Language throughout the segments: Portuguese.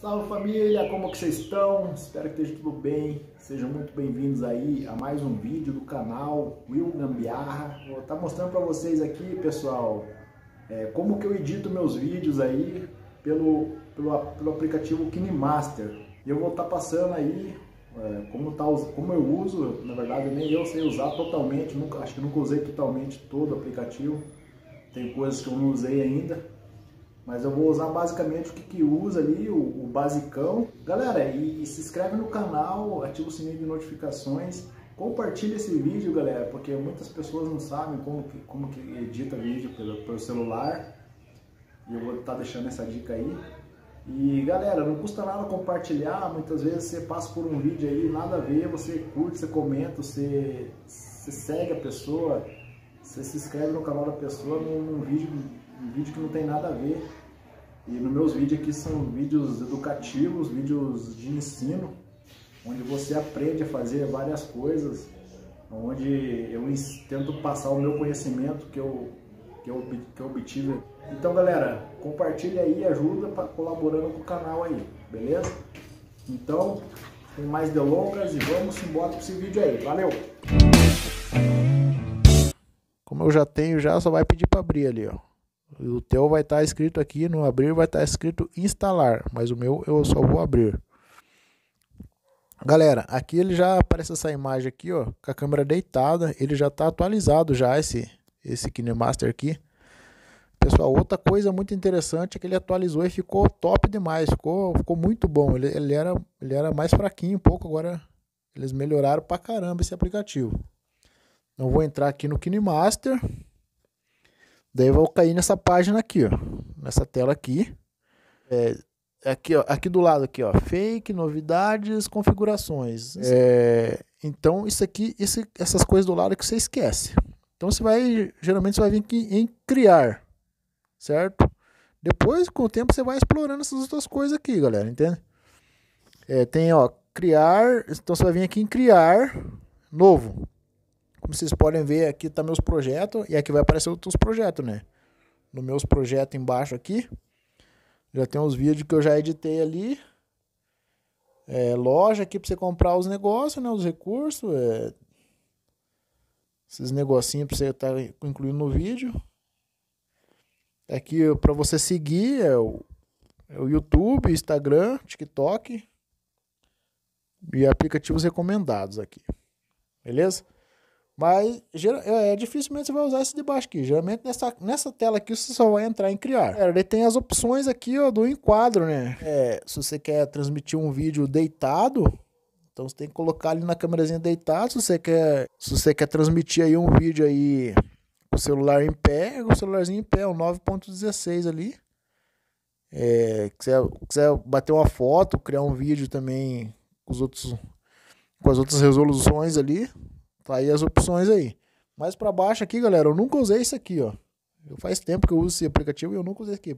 Salve família, como que vocês estão? Espero que esteja tudo bem. Sejam muito bem-vindos aí a mais um vídeo do canal Will Gambiarra. Vou estar tá mostrando para vocês aqui, pessoal, é, como que eu edito meus vídeos aí pelo, pelo, pelo aplicativo KineMaster. E eu vou estar tá passando aí é, como, tá, como eu uso, na verdade nem eu sei usar totalmente, nunca, acho que nunca usei totalmente todo o aplicativo. Tem coisas que eu não usei ainda, mas eu vou usar basicamente o que, que usa ali, o, o basicão. Galera, e, e, se inscreve no canal, ativa o sininho de notificações, compartilha esse vídeo, galera, porque muitas pessoas não sabem como que, como que edita vídeo pelo, pelo celular. E eu vou estar tá deixando essa dica aí. E galera, não custa nada compartilhar, muitas vezes você passa por um vídeo aí, nada a ver, você curte, você comenta, você, você segue a pessoa, você se inscreve no canal da pessoa num, num vídeo um vídeo que não tem nada a ver. E nos meus vídeos aqui são vídeos educativos, vídeos de ensino, onde você aprende a fazer várias coisas, onde eu tento passar o meu conhecimento que eu, que eu, que eu obtive. Então, galera, compartilha aí, ajuda pra, colaborando com o canal aí, beleza? Então, sem mais delongas e vamos embora para esse vídeo aí. Valeu! Como eu já tenho, já só vai pedir para abrir ali, ó. O teu vai estar tá escrito aqui, no abrir vai estar tá escrito instalar, mas o meu eu só vou abrir. Galera, aqui ele já aparece essa imagem aqui, ó, com a câmera deitada, ele já está atualizado já esse esse KineMaster aqui. Pessoal, outra coisa muito interessante é que ele atualizou e ficou top demais, ficou, ficou muito bom. Ele, ele, era, ele era mais fraquinho um pouco, agora eles melhoraram pra caramba esse aplicativo. Então vou entrar aqui no KineMaster. Master. Daí eu vou cair nessa página aqui, ó. Nessa tela aqui. É, aqui, ó, aqui do lado aqui, ó. Fake, novidades, configurações. É, então, isso aqui, esse, essas coisas do lado é que você esquece. Então, você vai, geralmente, você vai vir aqui em criar, certo? Depois, com o tempo, você vai explorando essas outras coisas aqui, galera, entende? É, tem, ó, criar, então você vai vir aqui em criar, novo. Como vocês podem ver, aqui tá meus projetos e aqui vai aparecer outros projetos, né? No meus projetos embaixo aqui, já tem uns vídeos que eu já editei ali. É, loja aqui para você comprar os negócios, né? Os recursos, é... esses negocinhos para você estar tá incluindo no vídeo. Aqui para você seguir é o, é o YouTube, Instagram, TikTok e aplicativos recomendados aqui. Beleza? Mas é, é dificilmente você vai usar esse de baixo aqui. Geralmente nessa, nessa tela aqui você só vai entrar em criar. Cara, ele tem as opções aqui ó, do enquadro, né? É, se você quer transmitir um vídeo deitado, então você tem que colocar ali na câmerazinha deitada. Se você quer, se você quer transmitir aí um vídeo aí com o celular em pé, é com o celularzinho em pé, o 9.16 ali. É, quiser, quiser bater uma foto, criar um vídeo também com os outros com as outras resoluções ali. Tá aí as opções aí. Mais para baixo aqui, galera, eu nunca usei isso aqui, ó. Eu faz tempo que eu uso esse aplicativo e eu nunca usei aqui.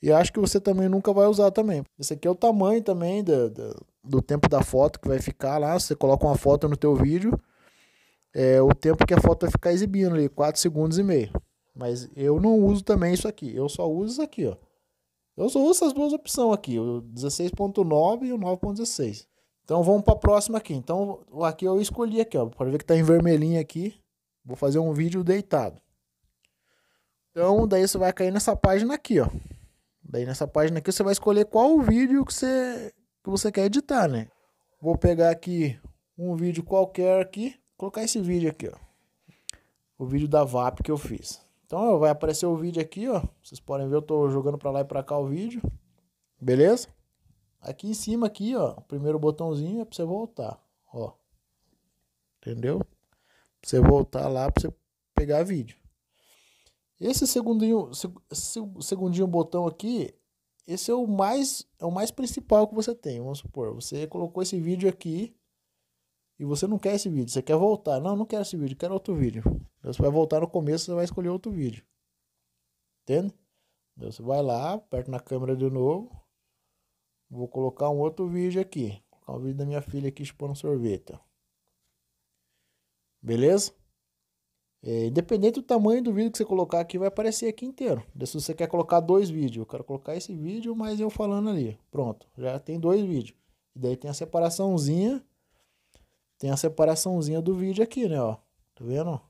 E acho que você também nunca vai usar também. Esse aqui é o tamanho também do, do, do tempo da foto que vai ficar lá. Você coloca uma foto no teu vídeo, é o tempo que a foto vai ficar exibindo ali, 4 segundos e meio. Mas eu não uso também isso aqui. Eu só uso isso aqui, ó. Eu só uso essas duas opções aqui, o 16.9 e o 9.16. Então vamos para a próxima aqui. Então aqui eu escolhi aqui, ó, pode ver que está em vermelhinho aqui. Vou fazer um vídeo deitado. Então daí você vai cair nessa página aqui, ó. Daí nessa página aqui você vai escolher qual vídeo que você que você quer editar, né? Vou pegar aqui um vídeo qualquer aqui, colocar esse vídeo aqui, ó. O vídeo da VAP que eu fiz. Então ó, vai aparecer o vídeo aqui, ó. Vocês podem ver eu estou jogando para lá e para cá o vídeo. Beleza? Aqui em cima aqui, ó, o primeiro botãozinho é para você voltar, ó. Entendeu? Pra você voltar lá para você pegar vídeo. Esse segundinho, esse segundinho botão aqui, esse é o mais é o mais principal que você tem, vamos supor, você colocou esse vídeo aqui e você não quer esse vídeo, você quer voltar. Não, não quero esse vídeo, quero outro vídeo. Você vai voltar no começo, você vai escolher outro vídeo. Entende? Você vai lá, aperta na câmera de novo, Vou colocar um outro vídeo aqui. Vou colocar o um vídeo da minha filha aqui expondo um sorvete. Beleza? É, independente do tamanho do vídeo que você colocar aqui, vai aparecer aqui inteiro. Se você quer colocar dois vídeos, eu quero colocar esse vídeo, mas eu falando ali. Pronto, já tem dois vídeos. E daí tem a separaçãozinha. Tem a separaçãozinha do vídeo aqui, né, ó. Tá vendo?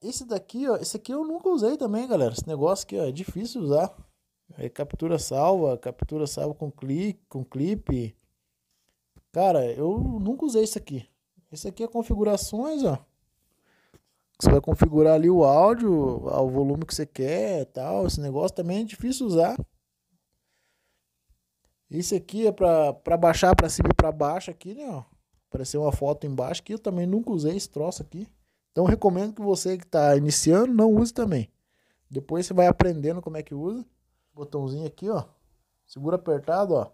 Esse daqui, ó, esse aqui eu nunca usei também, galera. Esse negócio aqui, ó, é difícil usar. É captura salva, captura salva com clique, com clipe. Cara, eu nunca usei isso aqui. Isso aqui é configurações, ó. Você vai configurar ali o áudio, ao volume que você quer, tal. Esse negócio também é difícil usar. Isso aqui é pra, pra baixar pra cima e pra baixo aqui, né, ó. Apareceu uma foto embaixo aqui, eu também nunca usei esse troço aqui. Então recomendo que você que está iniciando não use também. Depois você vai aprendendo como é que usa botãozinho aqui, ó. Segura apertado, ó.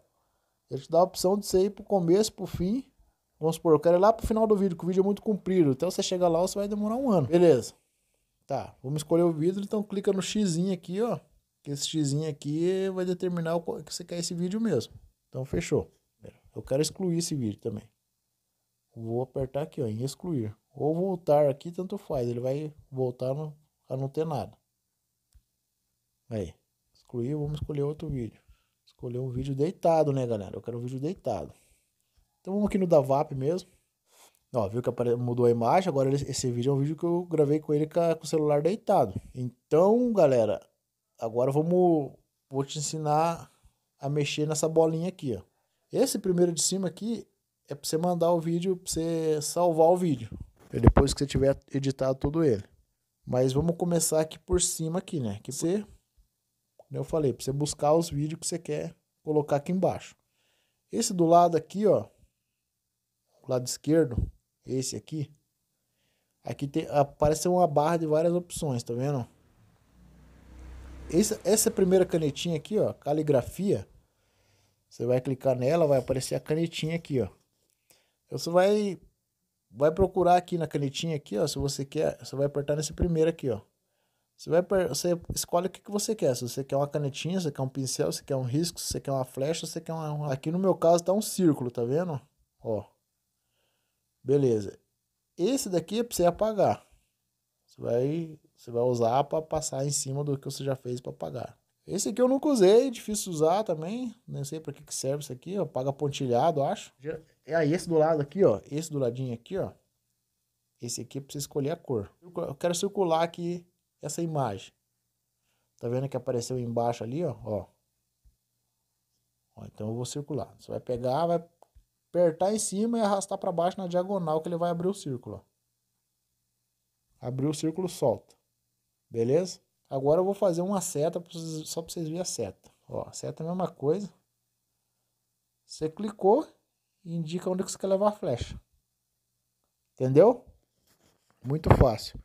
Ele te dá a opção de você ir pro começo, pro fim. Vamos supor, eu quero ir lá pro final do vídeo, que o vídeo é muito comprido. Então você chega lá, você vai demorar um ano. Beleza. Tá, vamos escolher o vídeo, então clica no X aqui, ó. Que esse X aqui vai determinar o que você quer esse vídeo mesmo. Então fechou. Eu quero excluir esse vídeo também. Vou apertar aqui, ó, em excluir. Ou voltar aqui, tanto faz. Ele vai voltar no, a não ter nada. Aí excluir, vamos escolher outro vídeo. Escolher um vídeo deitado, né, galera? Eu quero um vídeo deitado. Então vamos aqui no DAVAP mesmo. Ó, viu que mudou a imagem, agora esse vídeo é um vídeo que eu gravei com ele com o celular deitado. Então, galera, agora vamos... Vou te ensinar a mexer nessa bolinha aqui, ó. Esse primeiro de cima aqui é para você mandar o vídeo, para você salvar o vídeo. Depois que você tiver editado todo ele. Mas vamos começar aqui por cima aqui, né? Que você né, eu falei, para você buscar os vídeos que você quer colocar aqui embaixo. Esse do lado aqui, ó, lado esquerdo, esse aqui, aqui tem, aparece uma barra de várias opções, tá vendo? Esse, essa primeira canetinha aqui, ó, caligrafia, você vai clicar nela, vai aparecer a canetinha aqui, ó. Então, você vai, vai procurar aqui na canetinha aqui, ó, se você quer, você vai apertar nesse primeiro aqui, ó. Você, vai, você escolhe o que, que você quer. Se você quer uma canetinha, se você quer um pincel, se você quer um risco, se você quer uma flecha, se você quer um. Aqui no meu caso tá um círculo, tá vendo? Ó. Beleza. Esse daqui é pra você apagar. Você vai, você vai usar para passar em cima do que você já fez para apagar. Esse aqui eu nunca usei, difícil usar também. Nem sei para que, que serve isso aqui, ó. Apaga pontilhado, acho. É aí, esse do lado aqui, ó. Esse do ladinho aqui, ó. Esse aqui é pra você escolher a cor. Eu quero circular aqui essa imagem. Tá vendo que apareceu embaixo ali, ó, ó. ó então eu vou circular. Você vai pegar, vai apertar em cima e arrastar para baixo na diagonal que ele vai abrir o círculo, ó. Abriu o círculo, solta. Beleza? Agora eu vou fazer uma seta só para vocês verem a seta. Ó, a seta é a mesma coisa. Você clicou e indica onde que você quer levar a flecha. Entendeu? Muito fácil.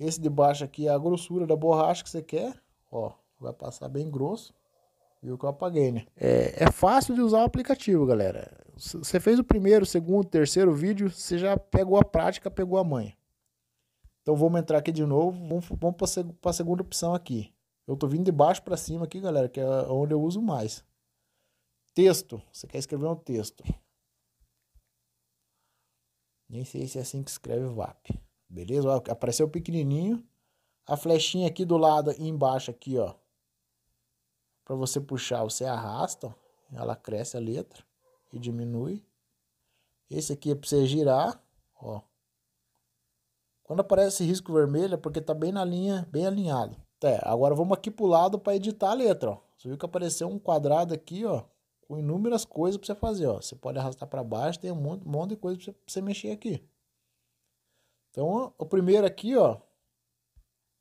Esse de baixo aqui é a grossura da borracha que você quer. Ó, vai passar bem grosso. Viu que eu apaguei, né? É, é fácil de usar o aplicativo, galera. Você fez o primeiro, segundo, terceiro vídeo, você já pegou a prática, pegou a manha. Então vamos entrar aqui de novo, vamos, vamos para a segunda opção aqui. Eu tô vindo de baixo para cima aqui, galera, que é onde eu uso mais. Texto, você quer escrever um texto. Nem sei se é assim que escreve VAP. Beleza? Ó, apareceu pequenininho. A flechinha aqui do lado embaixo aqui, ó. Para você puxar, você arrasta, ó, ela cresce a letra e diminui. Esse aqui é para você girar, ó. Quando aparece risco vermelho é porque tá bem na linha, bem alinhado. Tá, agora vamos aqui pro lado para editar a letra, ó. Você viu que apareceu um quadrado aqui, ó, com inúmeras coisas para você fazer, ó. Você pode arrastar para baixo, tem um monte, um monte de coisa para você, você mexer aqui. Então, o primeiro aqui, ó,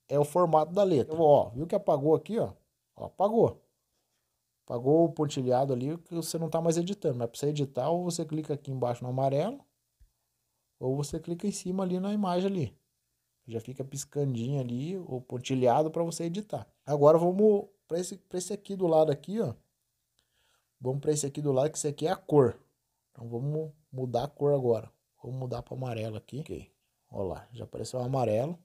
é o formato da letra. ó, viu que apagou aqui, ó? ó apagou. Apagou o pontilhado ali que você não está mais editando. Mas para você editar, ou você clica aqui embaixo no amarelo, ou você clica em cima ali na imagem ali. Já fica piscandinho ali o pontilhado para você editar. Agora vamos para esse, pra esse aqui do lado aqui, ó. Vamos para esse aqui do lado, que esse aqui é a cor. Então vamos mudar a cor agora. Vamos mudar para amarelo aqui. Ok. Olha lá, já apareceu amarelo.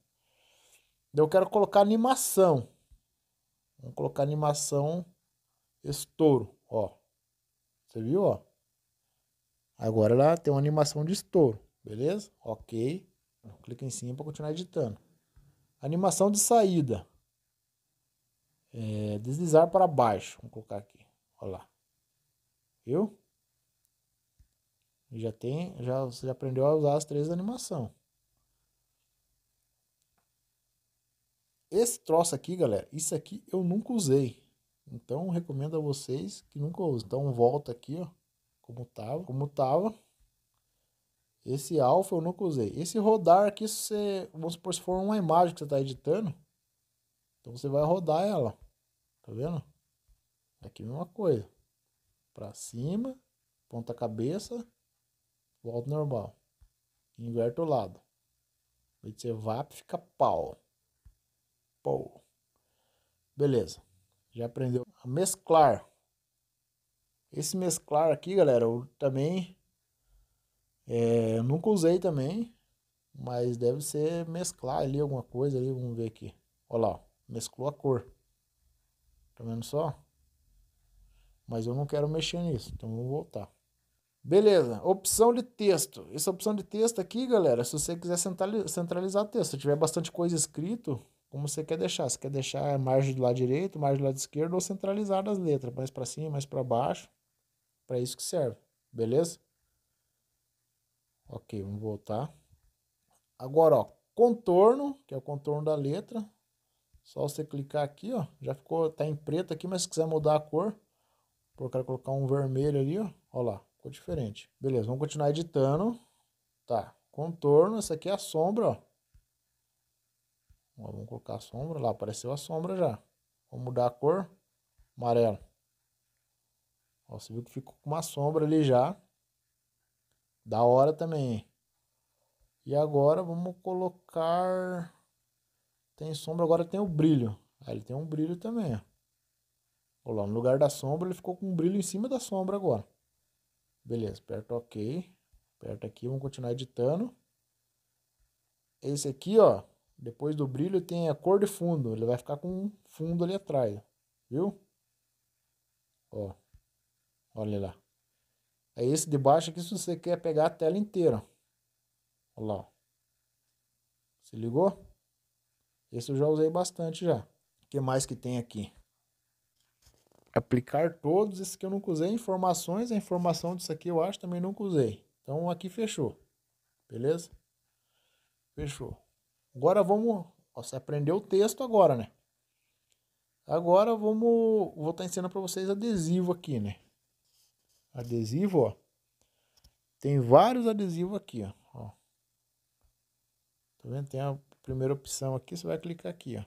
Eu quero colocar animação. Vamos colocar animação estouro, ó. Você viu, ó? Agora ela tem uma animação de estouro, beleza? Ok. Clica em cima para continuar editando. Animação de saída. É, deslizar para baixo. Vamos colocar aqui. Olha lá. Viu? já tem, já, você já aprendeu a usar as três animações. Esse troço aqui, galera, isso aqui eu nunca usei. Então, recomendo a vocês que nunca usem. Então, volta aqui, ó, como tava, como tava. Esse alfa eu nunca usei. Esse rodar aqui, se você, vamos supor, se for uma imagem que você está editando, então você vai rodar ela, tá vendo? É aqui a mesma coisa. Para cima, ponta cabeça, volta normal. Inverte o lado. Aí você vai fica pau. Paul. Beleza. Já aprendeu a mesclar. Esse mesclar aqui, galera, eu também é, eu nunca usei também, mas deve ser mesclar ali alguma coisa ali, vamos ver aqui. Olha lá, mesclou a cor. Tá vendo só? Mas eu não quero mexer nisso, então vamos voltar. Beleza, opção de texto. Essa opção de texto aqui, galera, se você quiser centralizar texto, se tiver bastante coisa escrito, como você quer deixar. Você quer deixar a margem do lado direito, margem do lado esquerdo ou centralizar as letras, mais para cima, mais para baixo. Para isso que serve, beleza? Ok, vamos voltar. Agora, ó, contorno, que é o contorno da letra. Só você clicar aqui, ó, já ficou, tá em preto aqui, mas se quiser mudar a cor, eu quero colocar um vermelho ali, ó, ó lá, ficou diferente. Beleza, vamos continuar editando. Tá, contorno, essa aqui é a sombra, ó. Vamos colocar a sombra. Lá apareceu a sombra já. Vamos mudar a cor. Amarelo. Ó, você viu que ficou com uma sombra ali já. Da hora também. E agora vamos colocar... Tem sombra, agora tem o brilho. Aí ele tem um brilho também, ó. Olha lá, no lugar da sombra, ele ficou com um brilho em cima da sombra agora. Beleza, aperta OK. Aperta aqui, vamos continuar editando. Esse aqui, ó, depois do brilho tem a cor de fundo. Ele vai ficar com um fundo ali atrás. Viu? Ó. Olha lá. É esse de baixo aqui se você quer pegar a tela inteira. Olha lá. Ó. Se ligou? Esse eu já usei bastante já. O que mais que tem aqui? Aplicar todos. Esse que eu nunca usei. Informações. A informação disso aqui eu acho também nunca usei. Então aqui fechou. Beleza? Fechou. Agora vamos. você aprendeu o texto agora, né? Agora vamos. Vou estar tá ensinando para vocês adesivo aqui, né? Adesivo, ó. Tem vários adesivos aqui, ó. ó. Tá vendo? Tem a primeira opção aqui, você vai clicar aqui, ó.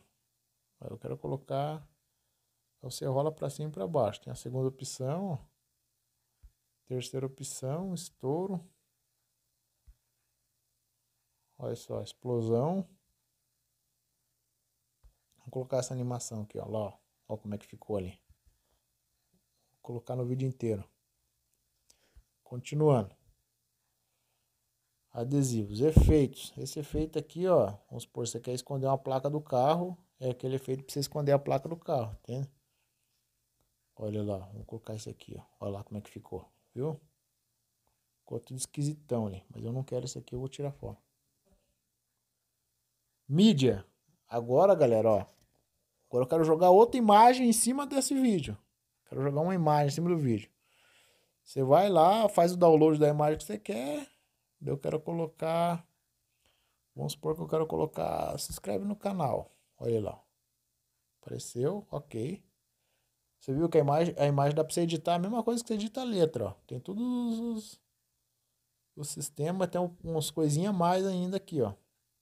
Eu quero colocar. Então você rola para cima e para baixo. Tem a segunda opção, ó. Terceira opção, estouro. Olha só, explosão. Vou colocar essa animação aqui, ó. Lá, ó. ó como é que ficou ali. Vou colocar no vídeo inteiro. Continuando. Adesivos, efeitos. Esse efeito aqui, ó. Vamos supor, você quer esconder uma placa do carro. É aquele efeito para você esconder a placa do carro, entende? Olha lá, vou colocar esse aqui, ó. Olha lá como é que ficou, viu? Ficou tudo esquisitão ali, mas eu não quero esse aqui, eu vou tirar fora. Mídia. Agora, galera, ó. Agora eu quero jogar outra imagem em cima desse vídeo. Quero jogar uma imagem em cima do vídeo. Você vai lá, faz o download da imagem que você quer. Eu quero colocar. Vamos supor que eu quero colocar. Se inscreve no canal. Olha lá. Apareceu, ok. Você viu que a imagem, a imagem dá para você editar a mesma coisa que você edita a letra. Ó. Tem todos os. O sistema tem umas coisinhas mais ainda aqui, ó.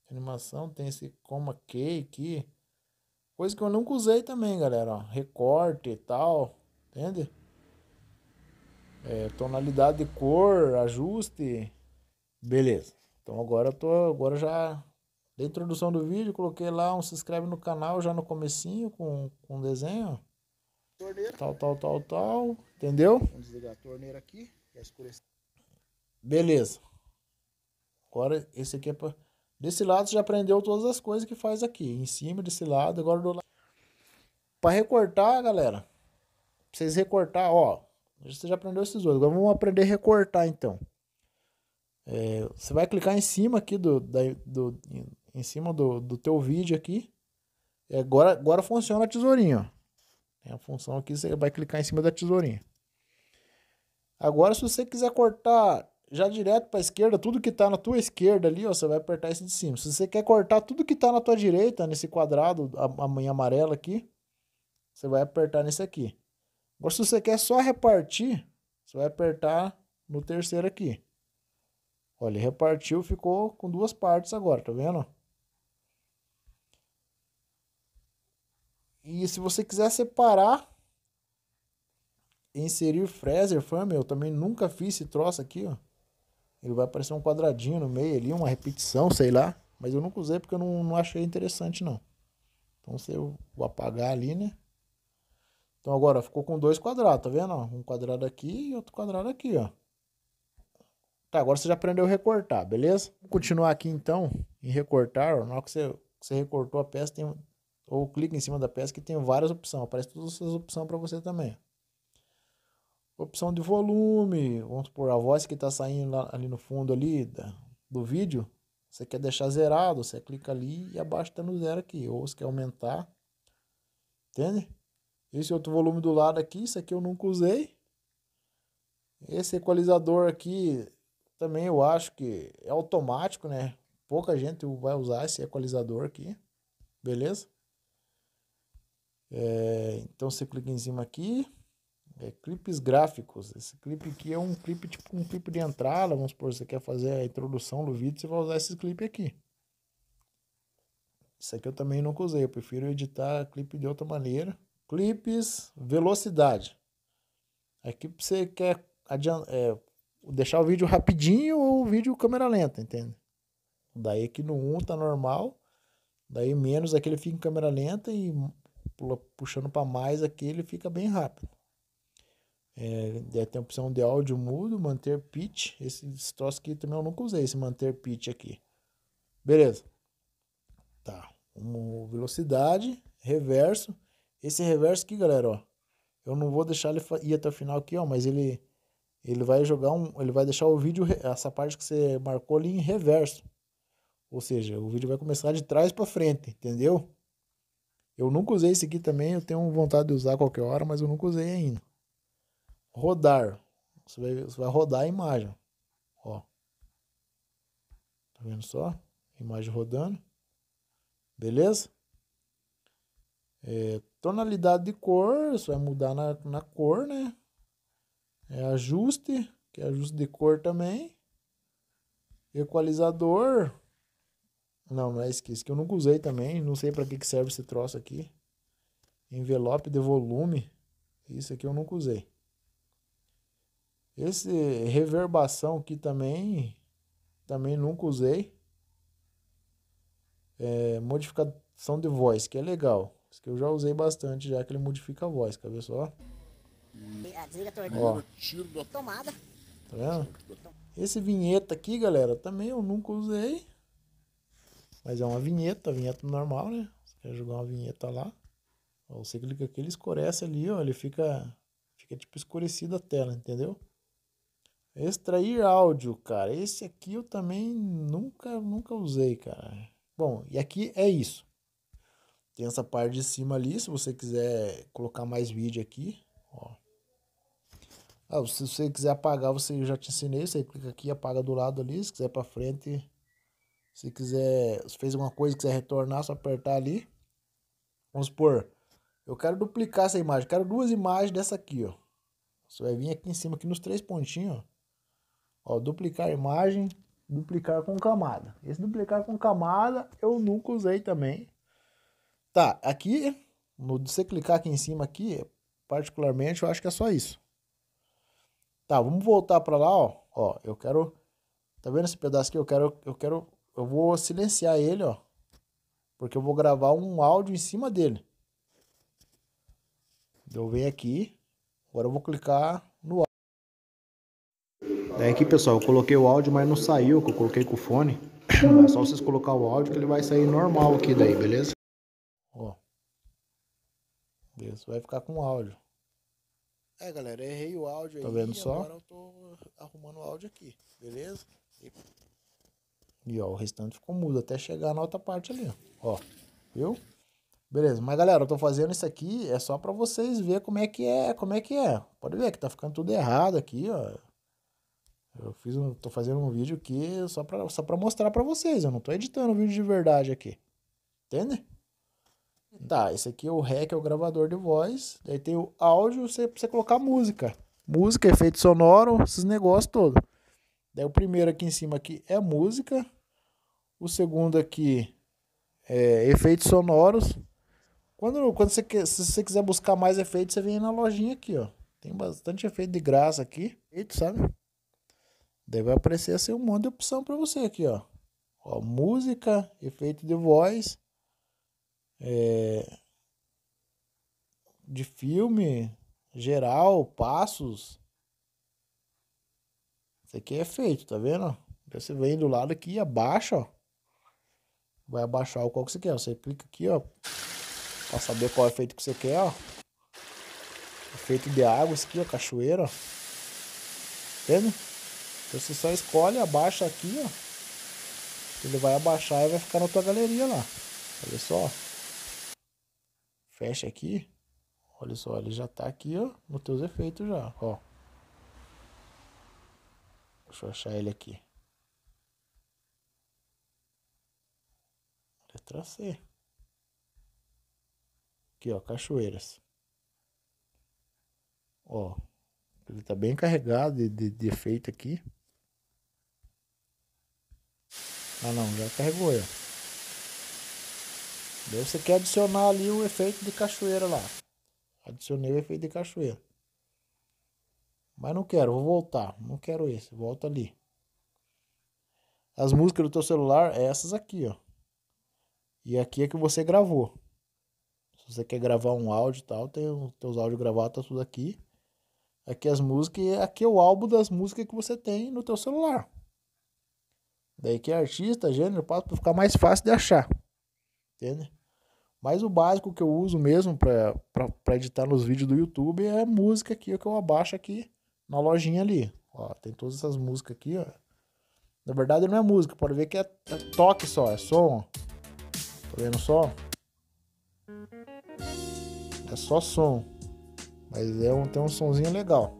Animação tem esse coma aqui. aqui. Coisa que eu nunca usei também, galera. Ó, recorte e tal. Entende? É, tonalidade de cor, ajuste. Beleza. Então agora eu tô. Agora já. Da introdução do vídeo, coloquei lá um se inscreve no canal já no comecinho com, com desenho. Torneira. Tal, tal, tal, tal. Entendeu? Vamos desligar a torneira aqui. Beleza. Agora esse aqui é para Desse lado você já aprendeu todas as coisas que faz aqui. Em cima, desse lado, agora do lado. Para recortar, galera, pra vocês recortar, ó. Você já aprendeu esses dois. Agora vamos aprender a recortar, então. É, você vai clicar em cima aqui do, da, do em cima do, do teu vídeo aqui. E é, agora, agora funciona a tesourinha, ó. Tem a função aqui, você vai clicar em cima da tesourinha. Agora, se você quiser cortar já direto para a esquerda, tudo que está na tua esquerda ali, ó, você vai apertar esse de cima. Se você quer cortar tudo que está na tua direita, nesse quadrado, a, a amarela aqui, você vai apertar nesse aqui. Agora, se você quer só repartir, você vai apertar no terceiro aqui. Olha, repartiu, ficou com duas partes agora, tá vendo? E se você quiser separar, inserir Fraser Family, eu também nunca fiz esse troço aqui, ó. Ele vai aparecer um quadradinho no meio ali, uma repetição, sei lá. Mas eu nunca usei porque eu não, não achei interessante, não. Então, se eu vou apagar ali, né? Então, agora ficou com dois quadrados, tá vendo? Um quadrado aqui e outro quadrado aqui, ó. Tá, agora você já aprendeu a recortar, beleza? Vou continuar aqui, então, em recortar. Ó, na hora que você, que você recortou a peça, tem, ou clica em cima da peça que tem várias opções. Aparece todas essas opções para você também opção de volume, vamos por a voz que está saindo lá, ali no fundo ali da, do vídeo, você quer deixar zerado, você clica ali e abaixo está no zero aqui, ou você quer aumentar, entende? Esse outro volume do lado aqui, isso aqui eu nunca usei. Esse equalizador aqui também eu acho que é automático, né? Pouca gente vai usar esse equalizador aqui, beleza? É, então você clica em cima aqui, é, clipes gráficos. Esse clipe aqui é um clipe tipo um clipe de entrada, vamos supor, você quer fazer a introdução do vídeo, você vai usar esse clipe aqui. Isso aqui eu também nunca usei, eu prefiro editar clipe de outra maneira. Clipes, velocidade. Aqui você quer é, deixar o vídeo rapidinho ou o vídeo câmera lenta, entende? Daí aqui no 1 tá normal, daí menos aqui ele fica em câmera lenta e puxando para mais aqui ele fica bem rápido. É, até a opção de áudio mudo, manter pitch. Esse, esse troço aqui também eu nunca usei, esse manter pitch aqui. Beleza. Tá. Um, velocidade, reverso. Esse reverso aqui, galera, ó. Eu não vou deixar ele ir até o final aqui, ó, mas ele ele vai jogar um, ele vai deixar o vídeo essa parte que você marcou ali em reverso. Ou seja, o vídeo vai começar de trás para frente, entendeu? Eu nunca usei esse aqui também, eu tenho vontade de usar qualquer hora, mas eu nunca usei ainda rodar. Você vai, você vai rodar a imagem. Ó. Tá vendo só? Imagem rodando. Beleza? É, tonalidade de cor, você vai mudar na, na cor, né? É ajuste, que é ajuste de cor também. Equalizador. Não, não é esqueci que eu nunca usei também. Não sei para que, que serve esse troço aqui. Envelope de volume. Isso aqui eu nunca usei. Esse reverbação aqui também, também nunca usei. É, modificação de voz, que é legal. Isso que eu já usei bastante, já que ele modifica a voz, quer ver só? ó a Tomada. Tá vendo? Esse vinheta aqui, galera, também eu nunca usei. Mas é uma vinheta, vinheta normal, né? Você quer jogar uma vinheta lá. você clica aqui, ele escurece ali, ó. Ele fica, fica tipo escurecido a tela, entendeu? Extrair áudio, cara. Esse aqui eu também nunca, nunca usei, cara. Bom, e aqui é isso. Tem essa parte de cima ali, se você quiser colocar mais vídeo aqui, ó. Ah, se você quiser apagar, você já te ensinei, você clica aqui, apaga do lado ali, se quiser para frente, se quiser, se fez alguma coisa, quiser retornar, só apertar ali. Vamos supor, eu quero duplicar essa imagem, quero duas imagens dessa aqui, ó. Você vai vir aqui em cima, aqui nos três pontinhos, ó. Ó, duplicar imagem, duplicar com camada. Esse duplicar com camada eu nunca usei também. Tá, aqui, no, você clicar aqui em cima aqui, particularmente eu acho que é só isso. Tá, vamos voltar para lá, ó. Ó, eu quero Tá vendo esse pedaço aqui? Eu quero eu quero eu vou silenciar ele, ó. Porque eu vou gravar um áudio em cima dele. Eu venho aqui. Agora eu vou clicar Daí aqui, pessoal, eu coloquei o áudio, mas não saiu, que eu coloquei com o fone. É só vocês colocar o áudio que ele vai sair normal aqui daí, beleza? Ó. Beleza, vai ficar com o áudio. É, galera, errei o áudio tá aí. Tá vendo só? Agora eu tô arrumando o áudio aqui, beleza? E... e ó, o restante ficou mudo até chegar na outra parte ali, ó. Viu? Beleza, mas galera, eu tô fazendo isso aqui é só para vocês ver como é que é, como é que é. Pode ver que tá ficando tudo errado aqui, ó. Eu fiz um, tô fazendo um vídeo aqui só para só para mostrar para vocês. Eu não tô editando um vídeo de verdade aqui. Entende? Tá, esse aqui é o REC, é o gravador de voz. Daí tem o áudio, você, você colocar música. Música, efeito sonoro, esses negócios todos. Daí o primeiro aqui em cima aqui é música. O segundo aqui é efeitos sonoros. Quando, quando você, se você quiser buscar mais efeitos, você vem na lojinha aqui, ó. Tem bastante efeito de graça aqui. Efeito, sabe? Daí vai aparecer assim um monte de opção para você aqui, ó. ó. Música, efeito de voz, é, de filme, geral, passos. Isso aqui é efeito, tá vendo? você vem do lado aqui e abaixa, ó. Vai abaixar o qual que você quer. Você clica aqui, ó. Pra saber qual efeito que você quer, ó. Efeito de água, isso aqui, ó. Cachoeira, ó. Entende? Tá então você só escolhe, abaixa aqui, ó. Ele vai abaixar e vai ficar na tua galeria lá. Olha só. Fecha aqui. Olha só, ele já tá aqui, ó, nos teus efeitos já, ó. Deixa eu achar ele aqui. Letra C. Aqui, ó, cachoeiras. Ó, ele tá bem carregado de, de, de efeito aqui. Ah não, já carregou aí, ó. Daí você quer adicionar ali o efeito de cachoeira lá. Adicionei o efeito de cachoeira. Mas não quero, vou voltar. Não quero esse, volta ali. As músicas do teu celular é essas aqui, ó. E aqui é que você gravou. Se você quer gravar um áudio e tal, tem os teus áudios gravados, tá tudo aqui. Aqui as músicas, aqui é o álbum das músicas que você tem no teu celular. Daí que é artista, gênero, passa para ficar mais fácil de achar. Entende? Mas o básico que eu uso mesmo para editar nos vídeos do YouTube é a música aqui é que eu abaixo aqui na lojinha ali. Ó, tem todas essas músicas aqui, ó. Na verdade não é música, pode ver que é, é toque só, é som. Tá vendo só? É só som. Mas é um, tem um sonzinho legal.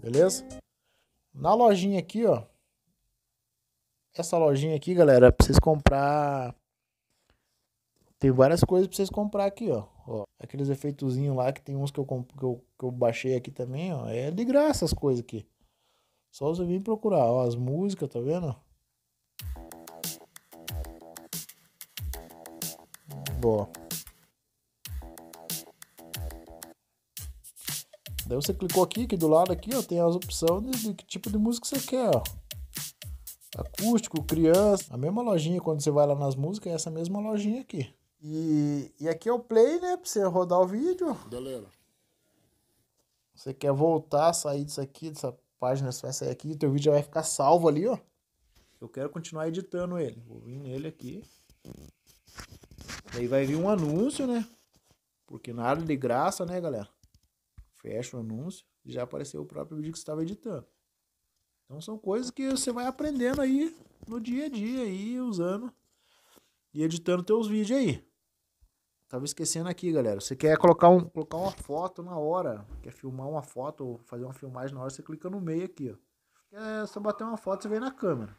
Beleza? Na lojinha aqui, ó. Essa lojinha aqui, galera, é pra vocês comprar. Tem várias coisas pra vocês comprar aqui, ó. ó aqueles efeitozinhos lá, que tem uns que eu, comp... que, eu, que eu baixei aqui também, ó. É de graça essas coisas aqui. Só você vir procurar, ó. As músicas, tá vendo? Ó. Daí você clicou aqui, que do lado aqui, ó, tem as opções de, de que tipo de música você quer, ó acústico, criança. A mesma lojinha quando você vai lá nas músicas é essa mesma lojinha aqui. E, e aqui é o play, né? Pra você rodar o vídeo. Galera. Você quer voltar, sair disso aqui, dessa página, você vai sair aqui, teu vídeo já vai ficar salvo ali, ó. Eu quero continuar editando ele. Vou vir nele aqui. Daí vai vir um anúncio, né? Porque nada de graça, né, galera? Fecha o anúncio. Já apareceu o próprio vídeo que você estava editando. Então são coisas que você vai aprendendo aí no dia a dia aí usando e editando teus vídeos aí. Tava esquecendo aqui, galera. Você quer colocar, um, colocar uma foto na hora, quer filmar uma foto ou fazer uma filmagem na hora, você clica no meio aqui, ó. É só bater uma foto você vem na câmera.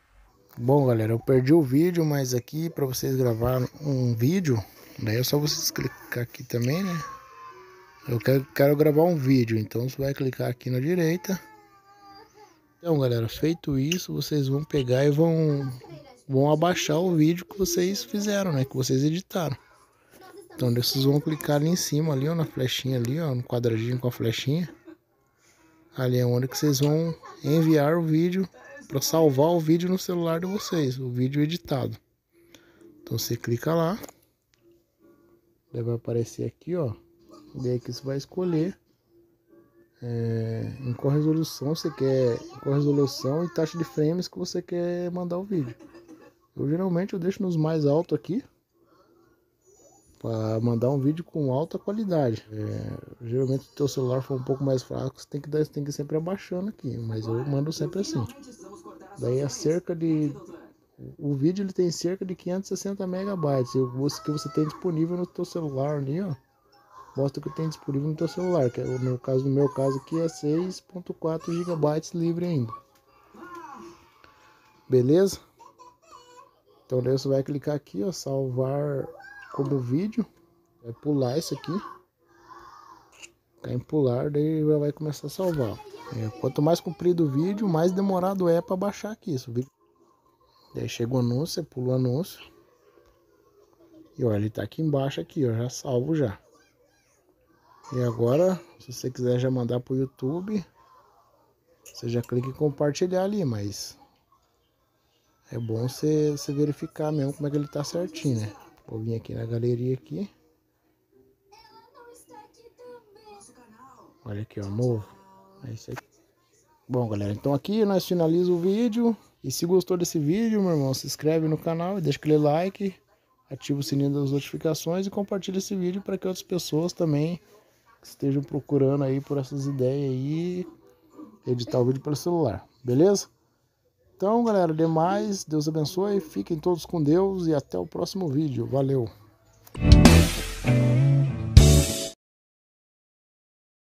Bom, galera, eu perdi o vídeo, mas aqui para vocês gravar um vídeo, daí é só vocês clicar aqui também, né? Eu quero, quero gravar um vídeo, então você vai clicar aqui na direita. Então, galera, feito isso, vocês vão pegar e vão, vão abaixar o vídeo que vocês fizeram, né? Que vocês editaram. Então, vocês vão clicar ali em cima, ali, ó, na flechinha ali, ó, no quadradinho com a flechinha. Ali é onde que vocês vão enviar o vídeo para salvar o vídeo no celular de vocês, o vídeo editado. Então, você clica lá. Vai aparecer aqui, ó. Daí que você vai escolher é, em qual resolução você quer, em qual resolução e taxa de frames que você quer mandar o vídeo. Eu geralmente eu deixo nos mais alto aqui para mandar um vídeo com alta qualidade. É, geralmente se o teu celular for um pouco mais fraco, você tem que dar, tem que ir sempre abaixando aqui, mas eu mando sempre assim. Daí é cerca de o vídeo ele tem cerca de 560 megabytes, o que você tem disponível no teu celular ali, ó mostra o que tem disponível no teu celular, que é o meu caso, no meu caso aqui é 6.4 GB livre ainda. Beleza? Então daí você vai clicar aqui, ó, salvar como vídeo, vai pular isso aqui. Cai tá em pular, daí vai começar a salvar. É, quanto mais comprido o vídeo, mais demorado é para baixar aqui isso. Daí chega o anúncio, você pula o anúncio. E olha, ele tá aqui embaixo aqui, ó, já salvo já. E agora, se você quiser já mandar para o YouTube, você já clica em compartilhar ali, mas é bom você, você verificar mesmo como é que ele tá certinho, né? Vou vir aqui na galeria aqui. Olha aqui, ó, novo. É isso aí. Bom, galera, então aqui nós finalizamos o vídeo. E se gostou desse vídeo, meu irmão, se inscreve no canal deixa aquele like, ativa o sininho das notificações e compartilha esse vídeo para que outras pessoas também estejam procurando aí por essas ideias aí, editar o vídeo pelo celular, beleza? Então, galera, demais, Deus abençoe, fiquem todos com Deus e até o próximo vídeo. Valeu!